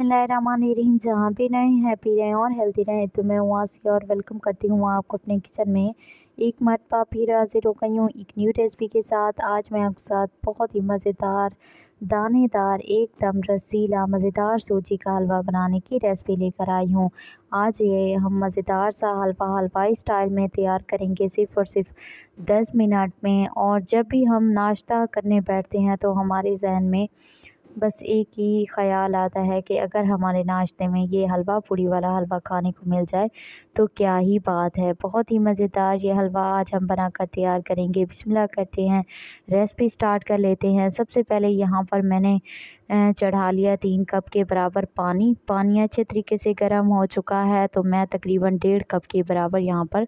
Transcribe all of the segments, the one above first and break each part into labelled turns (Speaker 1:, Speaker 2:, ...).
Speaker 1: रहीम जहाँ भी रहें हैप्पी रहें और हेल्थी रहें तो मैं वहाँ से और वेलकम करती हूँ आपको अपने किचन में एक मरतबा फिर हाजिर हो गई हूँ एक न्यू रेसिपी के साथ आज मैं आपके साथ बहुत ही मज़ेदार दानेदार एकदम रसीला मज़ेदार सूजी का हलवा बनाने की रेसिपी लेकर आई हूँ आज ये हम मज़ेदार सा हलवा हलवाई स्टाइल में तैयार करेंगे सिर्फ़ और सिर्फ दस मिनट में और जब भी हम नाश्ता करने बैठते हैं तो हमारे जहन में बस एक ही ख़्याल आता है कि अगर हमारे नाश्ते में ये हलवा पूड़ी वाला हलवा खाने को मिल जाए तो क्या ही बात है बहुत ही मज़ेदार ये हलवा आज हम बना कर तैयार करेंगे बिस्मिल्लाह करते हैं रेसिपी स्टार्ट कर लेते हैं सबसे पहले यहाँ पर मैंने चढ़ा लिया तीन कप के बराबर पानी पानी अच्छे तरीके से गर्म हो चुका है तो मैं तकरीबन डेढ़ कप के बराबर यहाँ पर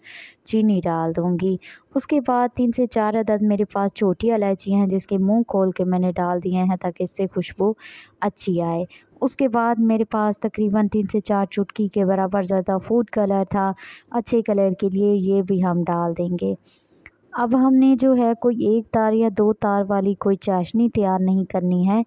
Speaker 1: चीनी डाल दूँगी उसके बाद तीन से चार अदद मेरे पास छोटी इलायचियाँ हैं जिसके मुंह खोल के मैंने डाल दिए हैं ताकि इससे खुशबू अच्छी आए उसके बाद मेरे पास तकरीबन तीन से चार चुटकी के बराबर ज़्यादा फूड कलर था अच्छे कलर के लिए ये भी हम डाल देंगे अब हमने जो है कोई एक तार या दो तार वाली कोई चाशनी तैयार नहीं करनी है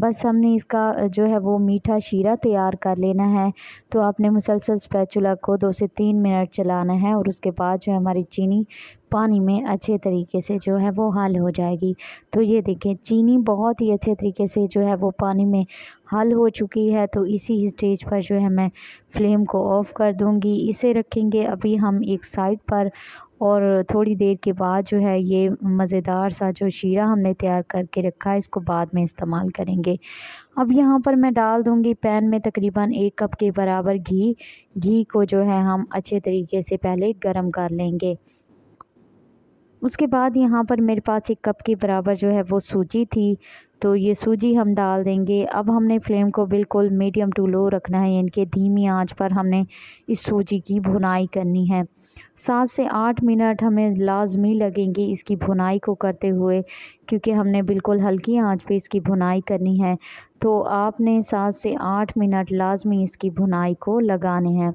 Speaker 1: बस हमने इसका जो है वो मीठा शीरा तैयार कर लेना है तो आपने मुसलसल स्पैचुला को दो से तीन मिनट चलाना है और उसके बाद जो है हमारी चीनी पानी में अच्छे तरीके से जो है वो हल हो जाएगी तो ये देखें चीनी बहुत ही अच्छे तरीके से जो है वो पानी में हल हो चुकी है तो इसी स्टेज पर जो है मैं फ्लेम को ऑफ़ कर दूँगी इसे रखेंगे अभी हम एक साइड पर और थोड़ी देर के बाद जो है ये मज़ेदार सा जो शीरा हमने तैयार करके रखा है इसको बाद में इस्तेमाल करेंगे अब यहाँ पर मैं डाल दूँगी पैन में तकरीबन एक कप के बराबर घी घी को जो है हम अच्छे तरीके से पहले गर्म कर लेंगे उसके बाद यहाँ पर मेरे पास एक कप के बराबर जो है वो सूजी थी तो ये सूजी हम डाल देंगे अब हमने फ्लेम को बिल्कुल मीडियम टू लो रखना है इनके कि धीमी आंच पर हमने इस सूजी की भुनाई करनी है सात से आठ मिनट हमें लाजमी लगेंगे इसकी भुनाई को करते हुए क्योंकि हमने बिल्कुल हल्की आंच पे इसकी भुनाई करनी है तो आपने सात से आठ मिनट लाजमी इसकी भुनाई को लगाने हैं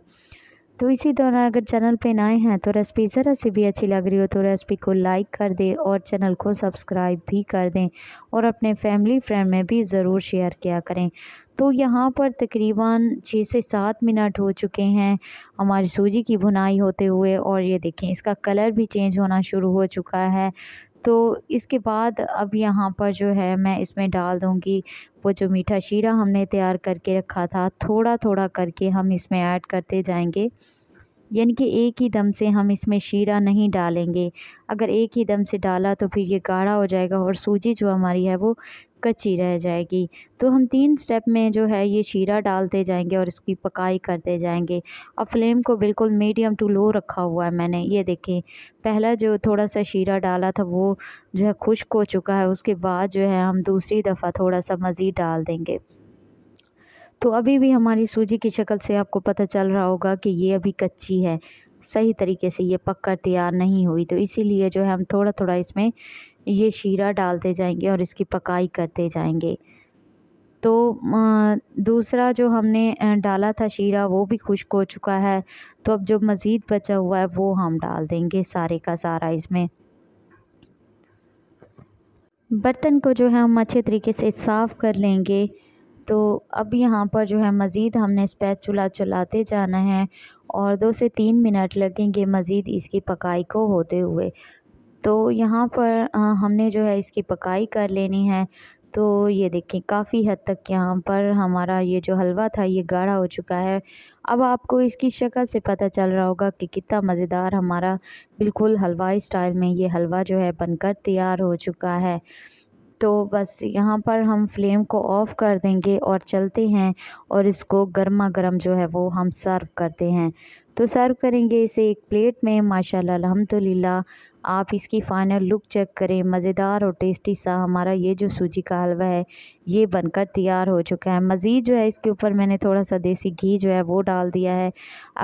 Speaker 1: तो इसी दौरान अगर चैनल पे नए हैं तो रेसिपी ज़रा सी भी अच्छी लग रही हो तो रेसिपी को लाइक कर दें और चैनल को सब्सक्राइब भी कर दें और अपने फैमिली फ्रेंड में भी ज़रूर शेयर किया करें तो यहाँ पर तकरीबन छः से सात मिनट हो चुके हैं हमारी सूजी की भुनाई होते हुए और ये देखें इसका कलर भी चेंज होना शुरू हो चुका है तो इसके बाद अब यहाँ पर जो है मैं इसमें डाल दूँगी वो जो मीठा शीरा हमने तैयार करके रखा था थोड़ा थोड़ा करके हम इसमें ऐड करते जाएंगे यानी कि एक ही दम से हम इसमें शीरा नहीं डालेंगे अगर एक ही दम से डाला तो फिर ये गाढ़ा हो जाएगा और सूजी जो हमारी है वो कच्ची रह जाएगी तो हम तीन स्टेप में जो है ये शीरा डालते जाएंगे और इसकी पकाई करते जाएंगे अब फ्लेम को बिल्कुल मीडियम टू लो रखा हुआ है मैंने ये देखें पहला जो थोड़ा सा शीरा डाला था वो जो है खुश्क हो चुका है उसके बाद जो है हम दूसरी दफ़ा थोड़ा सा मज़ीद डाल देंगे तो अभी भी हमारी सूजी की शक्ल से आपको पता चल रहा होगा कि ये अभी कच्ची है सही तरीके से ये पक कर तैयार नहीं हुई तो इसीलिए जो है हम थोड़ा थोड़ा इसमें ये शीरा डालते जाएंगे और इसकी पकाई करते जाएंगे तो दूसरा जो हमने डाला था शीरा वो भी खुश्क हो चुका है तो अब जो मज़ीद बचा हुआ है वो हम डाल देंगे सारे का सारा इसमें बर्तन को जो है हम अच्छे तरीके से साफ़ कर लेंगे तो अब यहाँ पर जो है मज़ीद हमने स्पैच चूल्हा चलाते जाना है और दो से तीन मिनट लगेंगे मज़ीद इसकी पकाई को होते हुए तो यहाँ पर हमने जो है इसकी पकाई कर लेनी है तो ये देखें काफ़ी हद तक यहाँ पर हमारा ये जो हलवा था ये गाढ़ा हो चुका है अब आपको इसकी शक्ल से पता चल रहा होगा कि कितना मज़ेदार हमारा बिल्कुल हलवाई स्टाइल में ये हलवा जो है बनकर तैयार हो चुका है तो बस यहाँ पर हम फ्लेम को ऑफ़ कर देंगे और चलते हैं और इसको गर्मा गर्म जो है वो हम सर्व करते हैं तो सर्व करेंगे इसे एक प्लेट में माशाल्लाह अल्हम्दुलिल्लाह आप इसकी फ़ाइनल लुक चेक करें मज़ेदार और टेस्टी सा हमारा ये जो सूजी का हलवा है ये बनकर तैयार हो चुका है मज़ीद जो है इसके ऊपर मैंने थोड़ा सा देसी घी जो है वो डाल दिया है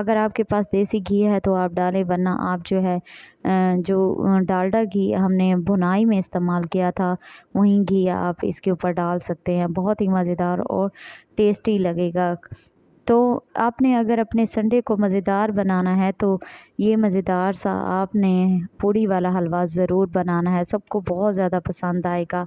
Speaker 1: अगर आपके पास देसी घी है तो आप डालें वरना आप जो है जो डालडा घी हमने बुनाई में इस्तेमाल किया था वहीं घी आप इसके ऊपर डाल सकते हैं बहुत ही मज़ेदार और टेस्टी लगेगा तो आपने अगर अपने संडे को मज़ेदार बनाना है तो ये मज़ेदार सा आपने पूड़ी वाला हलवा ज़रूर बनाना है सबको बहुत ज़्यादा पसंद आएगा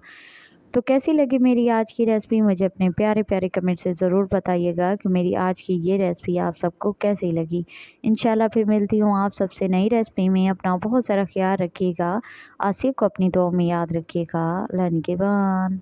Speaker 1: तो कैसी लगी मेरी आज की रेसिपी मुझे अपने प्यारे प्यारे कमेंट से ज़रूर बताइएगा कि मेरी आज की ये रेसिपी आप सबको कैसी लगी इन फिर मिलती हूँ आप सबसे नई रेसिपी में अपना बहुत सारा ख्याल रखिएगा आसिफ को अपनी दुआ में याद रखिएगा के बान